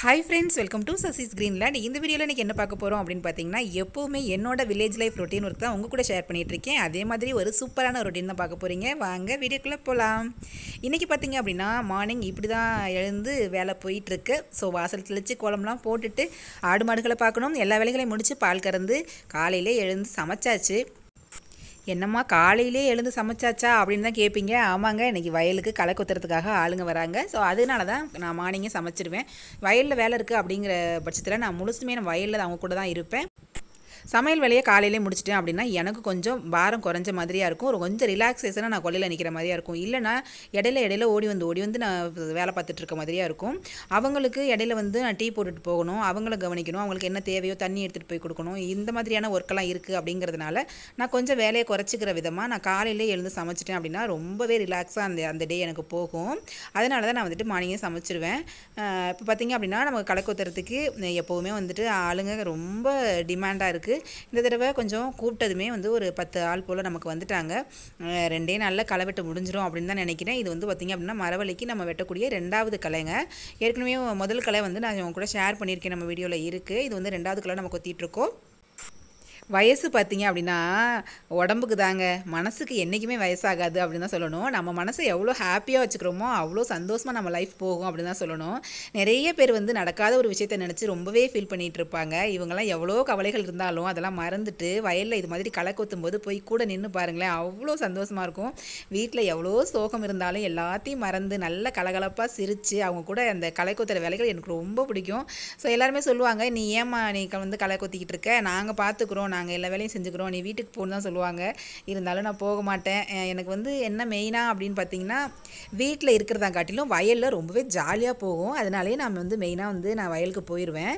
hi friends welcome to Sasi's Greenland இந்த வீடியோவில் எனக்கு என்ன பார்க்க போகிறோம் அப்படின்னு பார்த்தீங்கன்னா எப்போவுமே என்னோட வில்லேஜ் லைஃப் ரொட்டீன் ஒர்க் தான் உங்கள் கூட ஷேர் பண்ணிகிட்ருக்கேன் அதே மாதிரி ஒரு சூப்பரான ரொட்டீன் தான் பார்க்க போகிறீங்க வாங்க வீடியோக்குள்ளே போகலாம் இன்றைக்கி பார்த்தீங்க அப்படின்னா மார்னிங் இப்படி தான் எழுந்து வேலை போயிட்டுருக்கு ஸோ வாசல் தெளித்து கோலம்லாம் போட்டுட்டு ஆடு மாடுகளை பார்க்கணும் எல்லா வேலைகளையும் முடித்து பால் கறந்து காலையிலே எழுந்து சமைச்சாச்சு என்னம்மா காலையிலே எழுந்து சமைச்சாச்சா அப்படின்னு தான் கேட்பீங்க ஆமாங்க இன்றைக்கி வயலுக்கு களை கொத்துறதுக்காக ஆளுங்க வராங்க ஸோ அதனால தான் நான் மார்னிங்கே சமைச்சிடுவேன் வயலில் வேலை இருக்குது அப்படிங்கிற பட்சத்தில் நான் முழுசுமே நான் வயலில் அவங்க கூட தான் இருப்பேன் சமையல் வேலையை காலையிலே முடிச்சிட்டேன் அப்படின்னா எனக்கு கொஞ்சம் பாரம் குறைஞ்ச மாதிரியாக இருக்கும் ஒரு கொஞ்சம் ரிலாக்ஸேஷனாக நான் கொல்லையில் நிற்கிற மாதிரியாக இருக்கும் இல்லைனா இடையில இடையில ஓடி வந்து ஓடி வந்து நான் வேலை பார்த்துட்டு இருக்க மாதிரியாக இருக்கும் அவங்களுக்கு இடையில வந்து நான் டீ போட்டுட்டு போகணும் அவங்கள கவனிக்கணும் அவங்களுக்கு என்ன தேவையோ தண்ணி எடுத்துகிட்டு போய் கொடுக்கணும் இந்த மாதிரியான ஒர்க்கெல்லாம் இருக்குது அப்படிங்கிறதுனால நான் கொஞ்சம் வேலையை குறைச்சிக்கிற விதமாக நான் காலையிலே எழுந்து சமைச்சிட்டேன் அப்படின்னா ரொம்பவே ரிலாக்ஸாக அந்த அந்த டே எனக்கு போகும் அதனால தான் நான் வந்துட்டு மார்னிங்கே சமைச்சிருவேன் இப்போ பார்த்திங்க அப்படின்னா நம்ம களைக்கொத்துறதுக்கு எப்போவுமே வந்துட்டு ஆளுங்க ரொம்ப டிமாண்டாக இருக்குது இந்த தடவை கொஞ்சம் கூப்பிட்டதுமே வந்து ஒரு பத்து ஆள் போல் நமக்கு வந்துட்டாங்க ரெண்டே நாளில் களை வெட்ட முடிஞ்சிடும் அப்படின்னு தான் நினைக்கிறேன் இது வந்து பார்த்திங்க அப்படின்னா மரவள்ளிக்கு நம்ம வெட்டக்கூடிய ரெண்டாவது கலைங்க ஏற்கனவே முதல் கலை வந்து நான் உங்க கூட ஷேர் பண்ணியிருக்கேன் நம்ம வீடியோவில் இருக்குது இது வந்து ரெண்டாவது கலை நம்ம கொத்திட்டுருக்கோம் வயசு பார்த்தீங்க அப்படின்னா உடம்புக்கு தாங்க மனசுக்கு என்றைக்குமே வயசாகாது அப்படின்னு தான் சொல்லணும் நம்ம மனசை எவ்வளோ ஹாப்பியாக வச்சுக்கிறோமோ அவ்வளோ சந்தோஷமாக நம்ம லைஃப் போகும் அப்படின்னு தான் சொல்லணும் நிறைய பேர் வந்து நடக்காத ஒரு விஷயத்தை நினச்சி ரொம்பவே ஃபீல் பண்ணிகிட்டு இருப்பாங்க இவங்கெல்லாம் எவ்வளோ கவலைகள் இருந்தாலும் அதெல்லாம் மறந்துட்டு வயலில் இது மாதிரி களை போது போய் கூட நின்று பாருங்களேன் அவ்வளோ சந்தோஷமாக இருக்கும் வீட்டில் எவ்வளோ சோகம் இருந்தாலும் எல்லாத்தையும் மறந்து நல்ல கலகலப்பாக சிரித்து அவங்க கூட அந்த களை கொத்துற வேலைகள் எனக்கு ரொம்ப பிடிக்கும் ஸோ எல்லாருமே சொல்லுவாங்க நீ ஏமா நீ வந்து களை கொத்திக்கிட்டு இருக்க நாங்கள் பார்த்துக்குறோம் நாங்கள் எல்லா வேலையும் செஞ்சுக்கிறோம் நீ வீட்டுக்கு போகணும் தான் சொல்லுவாங்க இருந்தாலும் நான் போக மாட்டேன் எனக்கு வந்து என்ன மெயினாக அப்படின்னு பார்த்தீங்கன்னா வீட்டில் இருக்கிறதா காட்டிலும் வயலில் ரொம்பவே ஜாலியாக போகும் அதனாலேயே நான் வந்து மெயினாக வந்து நான் வயலுக்கு போயிடுவேன்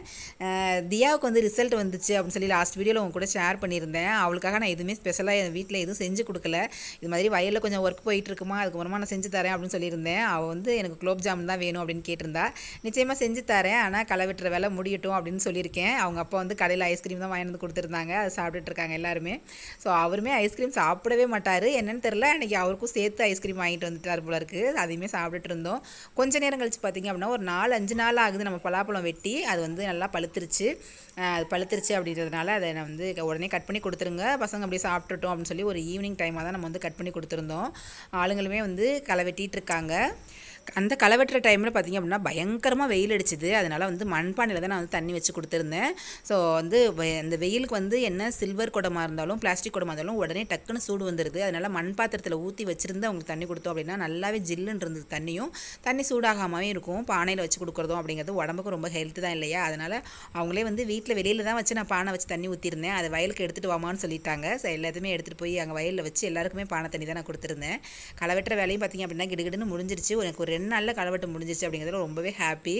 தியாவுக்கு வந்து ரிசல்ட் வந்துச்சு அப்படின்னு சொல்லி லாஸ்ட் வீடியோவில் உங்க கூட ஷேர் பண்ணியிருந்தேன் அவளுக்காக நான் எதுவுமே ஸ்பெஷலாக என் வீட்டில் எதுவும் செஞ்சு கொடுக்கல இது மாதிரி வயலில் கொஞ்சம் ஒர்க் போயிட்டு இருக்குமா அதுக்கப்புறமா நான் செஞ்சு தரேன் அப்படின்னு சொல்லியிருந்தேன் அவள் வந்து எனக்கு குலோப் ஜாமுன் தான் வேணும் அப்படின்னு கேட்டிருந்தா நிச்சயமாக செஞ்சு தரேன் ஆனால் களை வெட்டுற வேலை முடியட்டும் அப்படின்னு சொல்லியிருக்கேன் அவங்க அப்பா வந்து கடையில் ஐஸ்கிரீம் தான் வாங்கி வந்து கொடுத்துருந்தாங்க இருக்காங்க எல்லாருமே ஸோ அவருமே ஐஸ்கிரீம் சாப்பிடவே மாட்டார் என்னென்னு தெரில அன்றைக்கி அவருக்கும் சேர்த்து ஐஸ்கிரீம் வாங்கிட்டு வந்துட்டார் போல இருக்குது அதையுமே சாப்பிட்டுட்டு இருந்தோம் கொஞ்ச நேரம் கழித்து பார்த்திங்க அப்படின்னா ஒரு நாலு அஞ்சு நாள் ஆகுது நம்ம பலாப்பழம் வெட்டி அது வந்து நல்லா பழுத்துருச்சு அது பழுத்துருச்சு அப்படின்றதுனால அதை நான் வந்து உடனே கட் பண்ணி கொடுத்துருங்க பசங்க அப்படியே சாப்பிட்டுட்டோம் அப்படின்னு சொல்லி ஒரு ஈவினிங் டைமாக தான் நம்ம வந்து கட் பண்ணி கொடுத்துருந்தோம் ஆளுங்களுமே வந்து களை வெட்டிகிட்டு இருக்காங்க அந்த களை வெட்டுற டைமில் பார்த்திங்க அப்படின்னா பயங்கரமாக வெயில் அடிச்சுது அதனால் வந்து மண்பானையில் தான் நான் வந்து தண்ணி வச்சு கொடுத்துருந்தேன் ஸோ வந்து அந்த வெயிலுக்கு வந்து என்ன சில்வர் குடமாக இருந்தாலும் பிளாஸ்டிக் குடமாக இருந்தாலும் உடனே டக்குன்னு சூடு வந்துடுது அதனால் மண் பாத்திரத்தில் ஊற்றி வச்சுருந்து அவங்களுக்கு தண்ணி கொடுத்தோம் அப்படின்னா நல்லாவே ஜில்லுன்னு இருந்தது தண்ணியும் தண்ணி சூடாகாமாவே இருக்கும் பானையில் வச்சு கொடுக்குறதும் அப்படிங்கிறது உடம்புக்கு ரொம்ப ஹெல்த்து தான் இல்லையா அதனால் அவங்களே வந்து வீட்டில் வெளியில் தான் வச்சு நான் பானை வச்சு தண்ணி ஊற்றிருந்தேன் அதை வயலுக்கு எடுத்துகிட்டு வாமான்னு சொல்லிட்டாங்க ஸோ எல்லாத்தையுமே எடுத்துகிட்டு போய் அங்கே வயலில் வச்சு எல்லாருக்குமே பானை தண்ணி தான் நான் கொடுத்துருந்தேன் களை வெட்டுற வேலையும் பார்த்திங்க அப்படின்னா கிடுகிடுன்னு முடிஞ்சிருச்சு எனக்கு ஒரு ரெண்டு நாளில் களைவெட்டு முடிஞ்சிச்சு அப்படிங்கிறதுல ரொம்பவே ஹாப்பி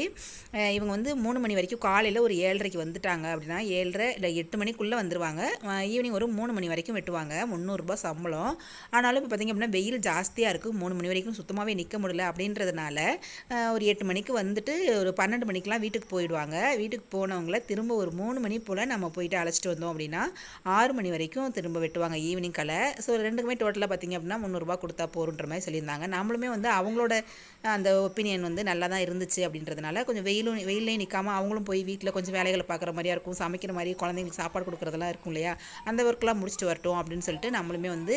இவங்க வந்து மூணு மணி வரைக்கும் காலையில் ஒரு ஏழரைக்கு வந்துட்டாங்க அப்படின்னா ஏழரை இல்லை எட்டு மணிக்குள்ளே வந்துடுவாங்க ஈவினிங் ஒரு மூணு மணி வரைக்கும் வெட்டுவாங்க முந்நூறுரூபா சம்பளம் ஆனாலும் இப்போ பார்த்திங்க அப்படின்னா வெயில் ஜாஸ்தியாக இருக்குது மூணு மணி வரைக்கும் சுத்தமாகவே நிற்க முடியல அப்படின்றதுனால ஒரு எட்டு மணிக்கு வந்துட்டு ஒரு பன்னெண்டு மணிக்கெலாம் வீட்டுக்கு போயிடுவாங்க வீட்டுக்கு போனவங்கள திரும்ப ஒரு மூணு மணி போல் நம்ம போயிட்டு அழைச்சிட்டு வந்தோம் அப்படின்னா ஆறு மணி வரைக்கும் திரும்ப வெட்டுவாங்க ஈவினிங் கலை ஸோ ரெண்டுக்குமே டோட்டலாக பார்த்திங்க அப்படின்னா முந்நூறுரூவா கொடுத்தா போகிறோன்ற மாதிரி சொல்லியிருந்தாங்க நம்மளுமே வந்து அவங்களோட அந்த ஒப்பீனியன் வந்து நல்லா தான் இருந்துச்சு அப்படின்றதுனால கொஞ்சம் வெயிலும் வெயிலையும் நிற்காமல் அவங்களும் போய் வீட்டில் கொஞ்சம் வேலைகளை பார்க்குற மாதிரியா இருக்கும் சமைக்கிற மாதிரி குழந்தைங்களுக்கு சாப்பாடு கொடுக்குறதெல்லாம் இருக்கும் இல்லையா அந்த ஒர்க்கெலாம் முடிச்சுட்டு வரட்டும் அப்படின்னு சொல்லிட்டு நம்மளுமே வந்து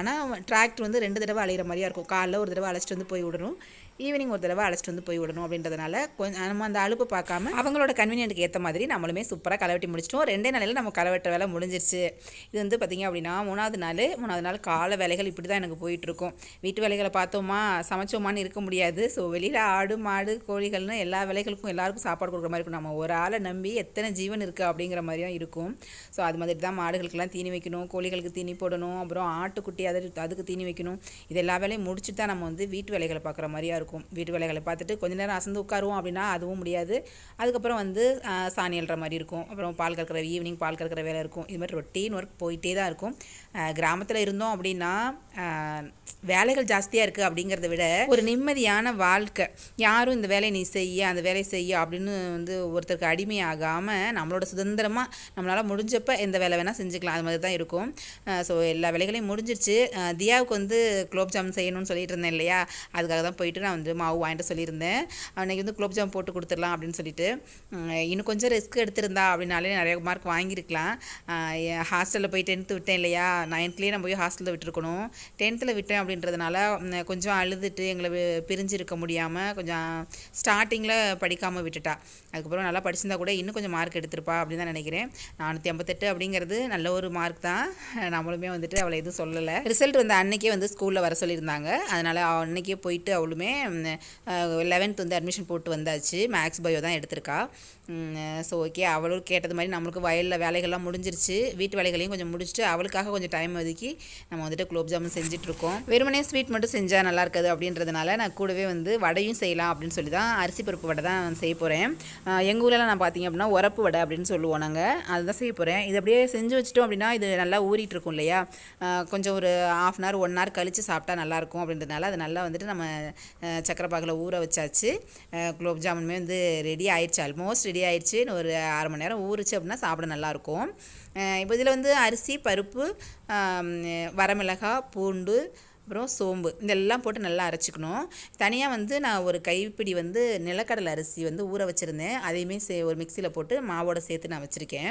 ஆனால் டிராக்டர் வந்து ரெண்டு தடவை அழைகிற மாதிரியா இருக்கும் காலைல ஒரு தடவை அழைச்சிட்டு வந்து போய் விடணும் ஈவினிங் ஒரு தடவை அழைச்சிட்டு வந்து போய் விடணும் அப்படின்றதுனால கொஞ்சம் நம்ம அந்த அழுப்பு பார்க்காம அவங்களோட கன்வீனியன்ட்டுக்கு ஏற்ற மாதிரி நம்மளுமே சூப்பராக கலவெட்டி முடிச்சிட்டோம் ரெண்டே நாளில் நம்ம களைவெட்ட வேலை முடிஞ்சிருச்சு இது வந்து பார்த்திங்க அப்படின்னா மூணாவது நாள் மூணாவது நாள் கால வேலைகள் இப்படி தான் எனக்கு போயிட்டுருக்கும் வீட்டு வேலைகளை பார்த்தோமா சமைச்சோமான்னு இருக்க முடியாது ஸோ வெளியில் ஆடு மாடு கோழிகள்னு எல்லா வேலைகளுக்கும் எல்லாருக்கும் சாப்பாடு கொடுக்குற மாதிரி இருக்கும் நம்ம ஒரு ஆளை நம்பி எத்தனை ஜீவன் இருக்குது அப்படிங்கிற மாதிரி தான் இருக்கும் ஸோ அது மாதிரி தான் மாடுகளுக்கெல்லாம் தீனி வைக்கணும் கோழிகளுக்கு தீனி போடணும் அப்புறம் ஆட்டுக்குட்டி அதை அதுக்கு தீனி வைக்கணும் இது எல்லா வேலையும் முடிச்சுட்டு தான் நம்ம வந்து வீட்டு வேலைகளை பார்க்குற மாதிரியாக இருக்கும் இருக்கும் வீட்டு வேலைகளை பார்த்துட்டு கொஞ்ச நேரம் அசந்து உட்காருவோம் அப்படின்னா அதுவும் முடியாது அதுக்கப்புறம் வந்து சாணி அல்ற மாதிரி இருக்கும் அப்புறம் பால் கறக்கிற ஈவினிங் பால் கறக்கிற வேலை இருக்கும் இது மாதிரி ரொட்டீன் ஒர்க் போயிட்டே தான் இருக்கும் கிராமத்தில் இருந்தோம் அப்படின்னா வேலைகள் ஜாஸ்தியாக இருக்குது அப்படிங்கிறத விட ஒரு நிம்மதியான வாழ்க்கை யாரும் இந்த வேலையை நீ செய்ய அந்த வேலையை செய்ய அப்படின்னு வந்து ஒருத்தருக்கு அடிமையாகாமல் நம்மளோட சுதந்திரமாக நம்மளால் முடிஞ்சப்போ எந்த வேலை வேணால் செஞ்சுக்கலாம் அது மாதிரி தான் இருக்கும் ஸோ எல்லா வேலைகளையும் முடிஞ்சிருச்சு தியாவுக்கு வந்து குலோப் ஜாம் செய்யணும்னு சொல்லிட்டு இருந்தேன் இல்லையா அதுக்காக தான் போயிட்டு நான் வந்து மாவு வாங்கிட்டு சொல்லியிருந்தேன் அன்றைக்கி வந்து குலோப் ஜாம் போட்டு கொடுத்துடலாம் அப்படின்னு சொல்லிட்டு இன்னும் கொஞ்சம் ரிஸ்க் எடுத்திருந்தா அப்படின்னாலே நிறைய மார்க் வாங்கியிருக்கலாம் ஹாஸ்டலில் போய் டென்த்து விட்டேன் இல்லையா நைன்த்லேயே நான் போய் ஹாஸ்டலில் விட்டுருக்கணும் டென்த்தில் விட்டேன் அப்படின்றதுனால கொஞ்சம் அழுதுட்டு எங்களை பிரிஞ்சிருக்க முடியாமல் கொஞ்சம் ஸ்டார்டிங்கில் படிக்காமல் விட்டுட்டா அதுக்கப்புறம் நல்லா படிச்சிருந்தா கூட இன்னும் கொஞ்சம் மார்க் எடுத்திருப்பா அப்படின்னு தான் நினைக்கிறேன் நானூற்றி ஐம்பத்தெட்டு அப்படிங்கிறது நல்ல ஒரு மார்க் தான் நம்மளுமே வந்துட்டு அவளை எதுவும் சொல்லலை ரிசல்ட் வந்து அன்றைக்கே வந்து ஸ்கூலில் வர சொல்லியிருந்தாங்க அதனால் அன்றைக்கே போயிட்டு அவளுமே லெவன்த் வந்து அட்மிஷன் போட்டு வந்தாச்சு மேக்ஸ் பயோ தான் எடுத்திருக்கா ஸோ ஓகே அவளும் கேட்டது மாதிரி நம்மளுக்கு வயலில் வேலைகள்லாம் முடிஞ்சிருச்சு வீட்டு வேலைகளையும் கொஞ்சம் முடிச்சுட்டு அவளுக்காக கொஞ்சம் டைம் ஒதுக்கி நம்ம வந்துட்டு குலோப்ஜாமுன் செஞ்சிட்ருக்கோம் வெறுமனே ஸ்வீட் மட்டும் செஞ்சால் நல்லா இருக்காது அப்படின்றதுனால நான் கூடவே வந்து வடையும் செய்யலாம் அப்படின்னு சொல்லி தான் அரிசி பருப்பு வடை தான் செய்ய போகிறேன் எங்கள் ஊரில் நான் பார்த்தீங்க அப்படின்னா உரப்பு வடை அப்படின்னு சொல்லுவோம் நாங்கள் அதுதான் செய்ய போகிறேன் இது அப்படியே செஞ்சு வச்சுட்டோம் அப்படின்னா இது நல்லா ஊறிட்டு இருக்கும் இல்லையா கொஞ்சம் ஒரு half an hour one hour கழித்து சாப்பிட்டா நல்லாயிருக்கும் அப்படின்றதுனால அது நல்லா வந்துட்டு நம்ம சக்கரை பாகில் ஊற வச்சாச்சு குலோப் ஜாமுனுமே வந்து ரெடி ஆயிடுச்சு ஆல்மோஸ்ட் ரெடி ஆயிடுச்சு ஒரு அரை மணி நேரம் ஊறிச்சு அப்படின்னா சாப்பிட நல்லாயிருக்கும் இப்போ இதில் வந்து அரிசி பருப்பு வரமிளகாய் பூண்டு அப்புறம் சோம்பு இதெல்லாம் போட்டு நல்லா அரைச்சிக்கணும் தனியாக வந்து நான் ஒரு கைப்பிடி வந்து நிலக்கடலை அரிசி வந்து ஊற வச்சுருந்தேன் அதையுமே சே ஒரு மிக்சியில் போட்டு மாவோட சேர்த்து நான் வச்சுருக்கேன்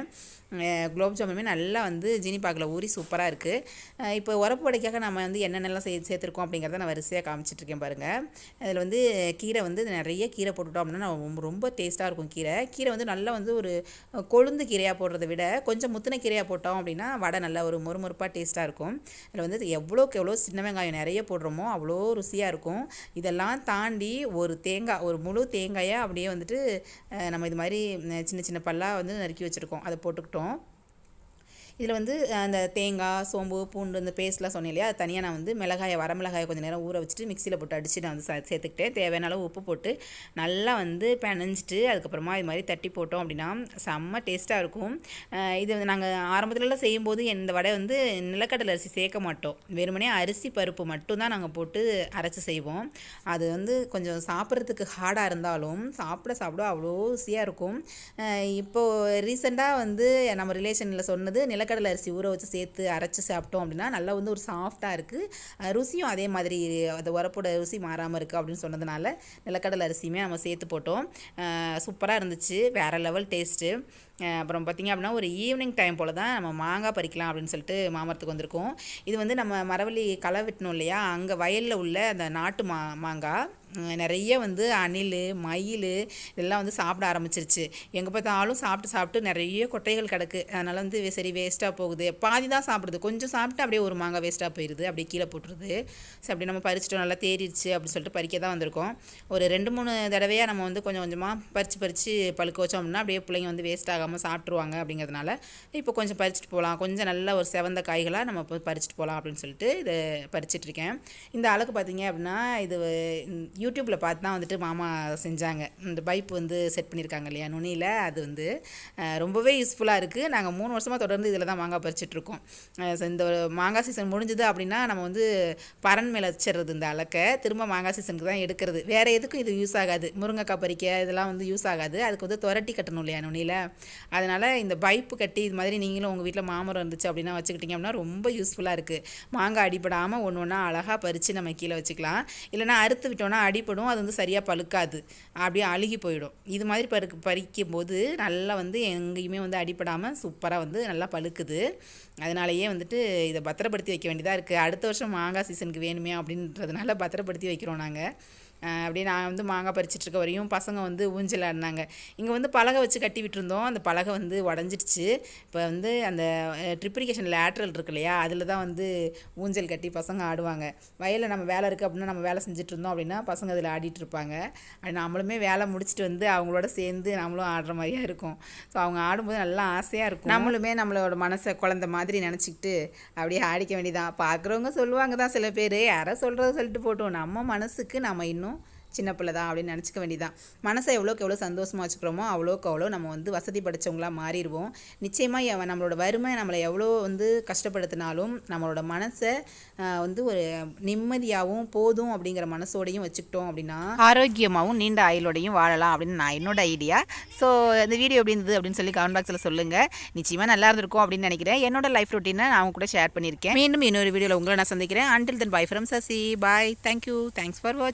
குலோப் ஜாமுமே நல்லா வந்து ஜீனிப்பாக்கில் ஊறி சூப்பராக இருக்குது இப்போ உரப்பு வடைக்காக நம்ம வந்து என்னென்னலாம் சே சேர்த்துருக்கோம் அப்படிங்கிறத நான் வரிசையாக காமிச்சிட்ருக்கேன் பாருங்கள் அதில் வந்து கீரை வந்து நிறைய கீரை போட்டுட்டோம் அப்படின்னா ரொம்ப டேஸ்ட்டாக இருக்கும் கீரை கீரை வந்து நல்லா வந்து ஒரு கொழுந்து கீரையாக போடுறத விட கொஞ்சம் முத்தின கீரையாக போட்டோம் அப்படின்னா வடை நல்லா ஒரு மொறுமொறுப்பாக டேஸ்ட்டாக இருக்கும் அதில் வந்து எவ்வளோக்கு எவ்வளோ சின்ன வெங்காயம் தேங்காயை நிறைய போடுறோமோ அவ்வளோ ருசியாக இருக்கும் இதெல்லாம் தாண்டி ஒரு தேங்காய் ஒரு முழு தேங்காயை அப்படியே வந்துட்டு நம்ம இது மாதிரி சின்ன சின்ன பல்லாக வந்து நறுக்கி வச்சுருக்கோம் அதை போட்டுக்கிட்டோம் இதில் வந்து அந்த தேங்காய் சோம்பு பூண்டு இந்த பேஸ்ட்லாம் சொன்னேன் இல்லையா அது தனியாக நான் வந்து மிளகாயை வரமிளகாயை கொஞ்சம் நேரம் ஊற வச்சுட்டு மிக்சியில் போட்டு அடித்து நான் வந்து சேர்த்துக்கிட்டேன் தேவையான அளவு உப்பு போட்டு நல்லா வந்து பெனஞ்சிட்டு அதுக்கப்புறமா இது மாதிரி தட்டி போட்டோம் அப்படின்னா செம்ம டேஸ்ட்டாக இருக்கும் இது வந்து நாங்கள் ஆரம்பத்துலலாம் செய்யும்போது இந்த வடை வந்து நிலக்கடலை அரிசி சேர்க்க மாட்டோம் வெறுமனே அரிசி பருப்பு மட்டும்தான் நாங்கள் போட்டு அரைச்சி செய்வோம் அது வந்து கொஞ்சம் சாப்பிட்றதுக்கு ஹார்டாக இருந்தாலும் சாப்பிட சாப்பிட அவ்வளோ ருசியாக இருக்கும் இப்போது ரீசெண்டாக வந்து நம்ம ரிலேஷனில் சொன்னது நிலக்கடலை நிலக்கடலை அரிசி ஊற வச்சு சேர்த்து அரைச்சி சாப்பிட்டோம் அப்படின்னா நல்லா வந்து ஒரு சாஃப்டாக இருக்குது ருசியும் அதே மாதிரி அந்த உரப்போட ருசி மாறாமல் இருக்குது அப்படின்னு சொன்னதுனால நிலக்கடலை அரிசியுமே நம்ம சேர்த்து போட்டோம் சூப்பராக இருந்துச்சு வேறு லெவல் டேஸ்ட்டு அப்புறம் பார்த்திங்க அப்படின்னா ஒரு ஈவினிங் டைம் போல் தான் நம்ம மாங்காய் பறிக்கலாம் அப்படின்னு சொல்லிட்டு மாமரத்துக்கு வந்திருக்கோம் இது வந்து நம்ம மரவள்ளி களை வெட்டணும் இல்லையா அங்கே வயலில் உள்ள அந்த நாட்டு மா மாங்காய் நிறைய வந்து அணில் மயில் இதெல்லாம் வந்து சாப்பிட ஆரம்பிச்சிருச்சு எங்கே பார்த்தாலும் சாப்பிட்டு சாப்பிட்டு நிறைய கொட்டைகள் கிடக்கு அதனால் வந்து சரி வேஸ்ட்டாக போகுது பாதி தான் சாப்பிடுது கொஞ்சம் சாப்பிட்டு அப்படியே ஒரு மாங்காய் வேஸ்ட்டாக போயிடுது அப்படியே கீழே போட்டுருது ஸோ அப்படி நம்ம பறிச்சிட்டோம் நல்லா தேறிடுச்சு அப்படின்னு சொல்லிட்டு பறிக்க தான் வந்திருக்கோம் ஒரு ரெண்டு மூணு தடவையாக நம்ம வந்து கொஞ்சம் கொஞ்சமாக பறித்து பறித்து பழுக்க வச்சோம் அப்படின்னா அப்படியே பிள்ளைங்க வந்து வேஸ்ட் ஆகாமல் பார்க்காம சாப்பிட்ருவாங்க அப்படிங்கிறதுனால இப்போ கொஞ்சம் பறிச்சுட்டு போகலாம் கொஞ்சம் நல்ல ஒரு செவந்த காய்களாக நம்ம இப்போ பறிச்சுட்டு போகலாம் அப்படின்னு சொல்லிட்டு இது பறிச்சிட்ருக்கேன் இந்த அளவுக்கு பார்த்தீங்க அப்படின்னா இது யூடியூப்பில் பார்த்து தான் வந்துட்டு மாமா செஞ்சாங்க இந்த பைப் வந்து செட் பண்ணியிருக்காங்க இல்லையா நுனியில் அது வந்து ரொம்பவே யூஸ்ஃபுல்லாக இருக்குது நாங்கள் மூணு வருஷமாக தொடர்ந்து இதில் தான் மாங்காய் பறிச்சிட்ருக்கோம் இந்த மாங்காய் சீசன் முடிஞ்சுது அப்படின்னா நம்ம வந்து பரன் மேலே வச்சிடுறது இந்த அலக்கை திரும்ப மாங்காய் சீசனுக்கு தான் எடுக்கிறது வேறு எதுக்கும் இது யூஸ் ஆகாது முருங்கைக்காய் பறிக்க இதெல்லாம் வந்து யூஸ் ஆகாது அதுக்கு வந்து துரட்டி கட்டணும் இல்லையா நுனியில் அதனால் இந்த பைப்பு கட்டி இது மாதிரி நீங்களும் உங்கள் வீட்டில் மாமரம் இருந்துச்சு அப்படின்னா வச்சுக்கிட்டிங்க அப்படின்னா ரொம்ப யூஸ்ஃபுல்லாக இருக்குது மாங்காய் அடிப்படாமல் ஒன்று ஒன்றா அழகாக பறித்து நம்ம கீழே வச்சுக்கலாம் இல்லைனா அறுத்து விட்டோன்னா அடிப்படும் அது வந்து சரியாக பழுக்காது அப்படியே அழுகி போயிடும் இது மாதிரி பறி பறிக்கும் போது நல்லா வந்து எங்கேயுமே வந்து அடிப்படாமல் சூப்பராக வந்து நல்லா பழுக்குது அதனாலேயே வந்துட்டு இதை பத்திரப்படுத்தி வைக்க வேண்டியதாக இருக்குது அடுத்த வருஷம் மாங்காய் சீசனுக்கு வேணுமே அப்படின்றதுனால பத்திரப்படுத்தி வைக்கிறோம் நாங்கள் அப்படியே நான் வந்து மாங்காய் பறிச்சிட்ருக்க வரையும் பசங்க வந்து ஊஞ்சலாடினாங்க இங்கே வந்து பலகை வச்சு கட்டி விட்டுருந்தோம் அந்த பலகை வந்து உடஞ்சிடுச்சு இப்போ வந்து அந்த ட்ரிப்ரிகேஷன் லேட்ரல் இருக்கு இல்லையா அதில் தான் வந்து ஊஞ்சல் கட்டி பசங்க ஆடுவாங்க வயலில் நம்ம வேலை இருக்குது அப்படின்னா நம்ம வேலை செஞ்சுட்டு இருந்தோம் அப்படின்னா பசங்க அதில் ஆடிட்டு இருப்பாங்க அப்படி நம்மளுமே வேலை முடிச்சுட்டு வந்து அவங்களோட சேர்ந்து நம்மளும் ஆடுற மாதிரியாக இருக்கும் ஸோ அவங்க ஆடும்போது நல்லா ஆசையாக இருக்கும் நம்மளுமே நம்மளோட மனசை குழந்த மாதிரி நினச்சிக்கிட்டு அப்படியே ஆடிக்க வேண்டியதான் பார்க்குறவங்க சொல்லுவாங்க தான் சில பேர் யாரை சொல்கிறத சொல்லிட்டு போட்டோம் நம்ம மனசுக்கு நம்ம இன்னும் சின்ன பிள்ளை தான் அப்படின்னு நினச்சிக்க வேண்டியதான் மனசை எவ்வளோக்கு எவ்வளோ சந்தோஷமாக வச்சுக்கிறோமோ அவ்வளோக்கு அவ்வளோ நம்ம வந்து வசதி படித்தவங்களாக மாறிடுவோம் நிச்சயமாக நம்மளோட வறுமை நம்மளை எவ்வளோ வந்து கஷ்டப்படுத்தினாலும் நம்மளோட மனசை வந்து ஒரு நிம்மதியாகவும் போதும் அப்படிங்கிற மனசோடையும் வச்சுக்கிட்டோம் அப்படின்னா ஆரோக்கியமாகவும் நீண்ட ஆயுளோடையும் வாழலாம் அப்படின்னு நான் என்னோட ஐடியா ஸோ இந்த வீடியோ எப்படி இருந்தது அப்படின்னு சொல்லி கமெண்ட் பாக்ஸில் சொல்லுங்கள் நிச்சயமாக நல்லா இருந்திருக்கும் அப்படின்னு நினைக்கிறேன் என்னோட லைஃப் ரொட்டீனை நான் அவங்க கூட ஷேர் பண்ணியிருக்கேன் மீண்டும் இன்னொரு வீடியோவில் உங்களை நான் சந்திக்கிறேன் until then bye from Sasi bye thank you thanks for watch